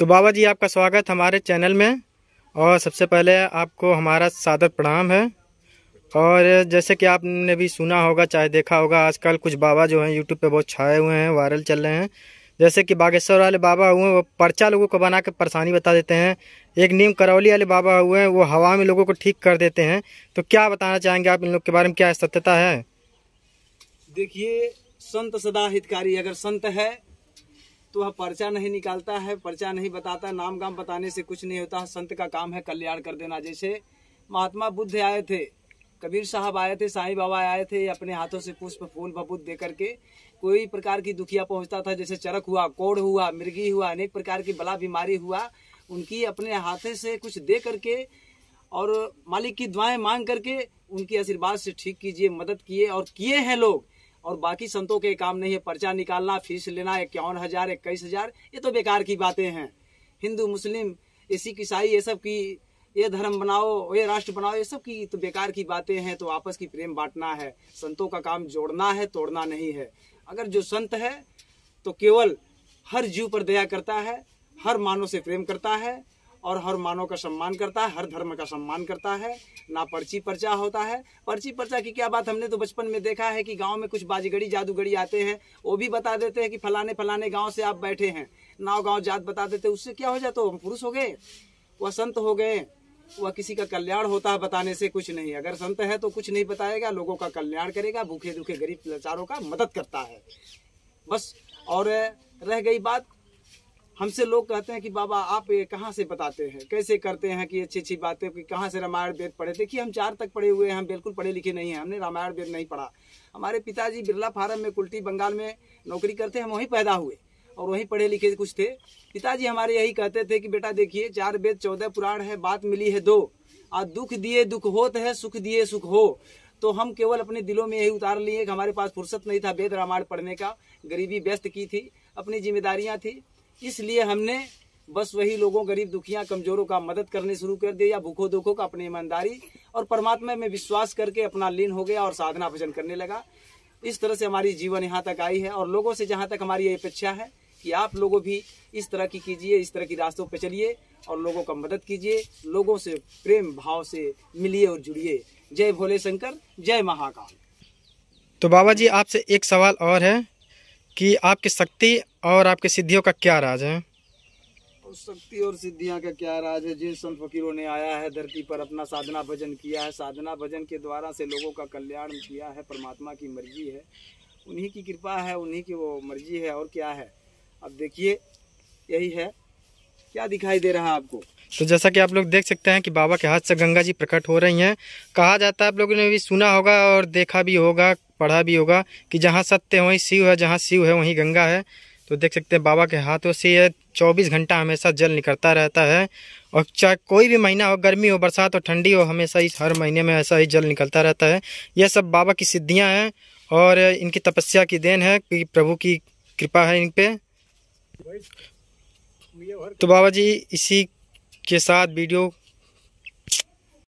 तो बाबा जी आपका स्वागत हमारे चैनल में और सबसे पहले आपको हमारा सादर प्रणाम है और जैसे कि आपने भी सुना होगा चाहे देखा होगा आजकल कुछ बाबा जो हैं यूट्यूब पे बहुत छाए हुए हैं वायरल चल रहे हैं जैसे कि बागेश्वर वाले बाबा हुए हैं वो पर्चा लोगों को बना के परेशानी बता देते हैं एक नीम करौली वाले बाबा हुए हैं वो हवा में लोगों को ठीक कर देते हैं तो क्या बताना चाहेंगे आप इन लोग के बारे में क्या सत्यता है देखिए संत सदा हितकारी अगर संत है तो वह पर्चा नहीं निकालता है पर्चा नहीं बताता नाम गाम बताने से कुछ नहीं होता संत का काम है कल्याण कर देना जैसे महात्मा बुद्ध आए थे कबीर साहब आए थे साईं बाबा आए थे अपने हाथों से पुष्प फूल बबूत दे करके कोई प्रकार की दुखिया पहुंचता था जैसे चरक हुआ कोड़ हुआ मिर्गी हुआ अनेक प्रकार की बला बीमारी हुआ उनकी अपने हाथों से कुछ दे करके और मालिक की दुआएं मांग करके उनके आशीर्वाद से ठीक कीजिए मदद किए और किए हैं लोग और बाकी संतों के काम नहीं है पर्चा निकालना फीस लेना इक्यावन हजार इक्कीस हजार ये तो बेकार की बातें हैं हिंदू मुस्लिम इसी ईसाई ये सब की ये धर्म बनाओ ये राष्ट्र बनाओ ये सब की तो बेकार की बातें हैं तो आपस की प्रेम बांटना है संतों का काम जोड़ना है तोड़ना नहीं है अगर जो संत है तो केवल हर जीव पर दया करता है हर मानव से प्रेम करता है और हर मानव का सम्मान करता है हर धर्म का सम्मान करता है ना पर्ची पर्चा होता है पर्ची पर्चा की क्या बात हमने तो बचपन में देखा है कि गांव में कुछ बाजीगड़ी जादूगड़ी आते हैं वो भी बता देते हैं कि फलाने फलाने गांव से आप बैठे हैं नाव गांव जात बता देते उससे क्या हो जाता हम पुरुष हो गए वह संत हो गए वह किसी का कल्याण होता है बताने से कुछ नहीं अगर संत है तो कुछ नहीं बताएगा लोगों का कल्याण करेगा भूखे दुखे गरीब लाचारों का मदद करता है बस और रह गई बात हमसे लोग कहते हैं कि बाबा आप ये कहाँ से बताते हैं कैसे करते हैं कि अच्छी अच्छी बातें कि कहाँ से रामायण वेद पढ़े देखिए हम चार तक पढ़े हुए हैं हम बिल्कुल पढ़े लिखे नहीं हैं हमने रामायण वेद नहीं पढ़ा हमारे पिताजी बिरला फार्म में कुल्टी बंगाल में नौकरी करते हैं हम वहीं पैदा हुए और वहीं पढ़े लिखे कुछ थे पिताजी हमारे यही कहते थे कि बेटा देखिए चार वेद चौदह पुराण है बात मिली है दो और दुख दिए दुख होत है सुख दिए सुख हो तो हम केवल अपने दिलों में यही उतार लिए कि हमारे पास फुर्सत नहीं था वेद रामायण पढ़ने का गरीबी व्यस्त की थी अपनी जिम्मेदारियां थी इसलिए हमने बस वही लोगों गरीब दुखिया कमजोरों का मदद करने शुरू कर दिया या भूखों दुखों का अपनी ईमानदारी और परमात्मा में विश्वास करके अपना लीन हो गया और साधना भजन करने लगा इस तरह से हमारी जीवन यहाँ तक आई है और लोगों से जहाँ तक हमारी ये अपेक्षा है कि आप लोगों भी इस तरह की कीजिए इस तरह की रास्तों पर चलिए और लोगों का मदद कीजिए लोगों से प्रेम भाव से मिलिए और जुड़िए जय भोले शंकर जय महाकाल तो बाबा जी आपसे एक सवाल और है कि आपकी शक्ति और आपकी सिद्धियों का क्या राज है शक्ति और सिद्धियां का क्या राज है जिन संत फकीरों ने आया है धरती पर अपना साधना भजन किया है साधना भजन के द्वारा से लोगों का कल्याण किया है परमात्मा की मर्जी है उन्हीं की कृपा है उन्हीं की वो मर्जी है और क्या है अब देखिए यही है क्या दिखाई दे रहा है आपको तो जैसा कि आप लोग देख सकते हैं कि बाबा के हाथ से गंगा जी प्रकट हो रही हैं कहा जाता है आप लोगों ने भी सुना होगा और देखा भी होगा पढ़ा भी होगा कि जहाँ सत्य है वहीं शिव है जहाँ शिव है वहीं गंगा है तो देख सकते हैं बाबा के हाथों से यह चौबीस घंटा हमेशा जल निकलता रहता है और चाहे कोई भी महीना हो गर्मी हो बरसात हो ठंडी हो हमेशा इस हर महीने में ऐसा ही जल निकलता रहता है यह सब बाबा की सिद्धियाँ हैं और इनकी तपस्या की देन है कि प्रभु की कृपा है इन पर तो बाबा जी इसी के साथ वीडियो